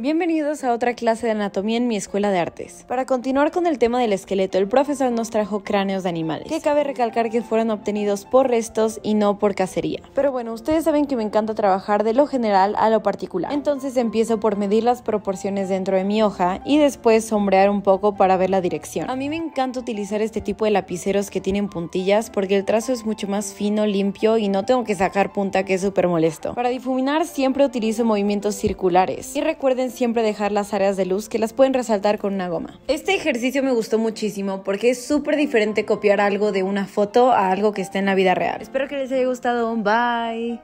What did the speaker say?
Bienvenidos a otra clase de anatomía en mi escuela de artes. Para continuar con el tema del esqueleto, el profesor nos trajo cráneos de animales, que cabe recalcar que fueron obtenidos por restos y no por cacería. Pero bueno, ustedes saben que me encanta trabajar de lo general a lo particular. Entonces empiezo por medir las proporciones dentro de mi hoja y después sombrear un poco para ver la dirección. A mí me encanta utilizar este tipo de lapiceros que tienen puntillas porque el trazo es mucho más fino, limpio y no tengo que sacar punta que es súper molesto. Para difuminar siempre utilizo movimientos circulares. Y recuerden siempre dejar las áreas de luz que las pueden resaltar con una goma. Este ejercicio me gustó muchísimo porque es súper diferente copiar algo de una foto a algo que esté en la vida real. Espero que les haya gustado. Bye.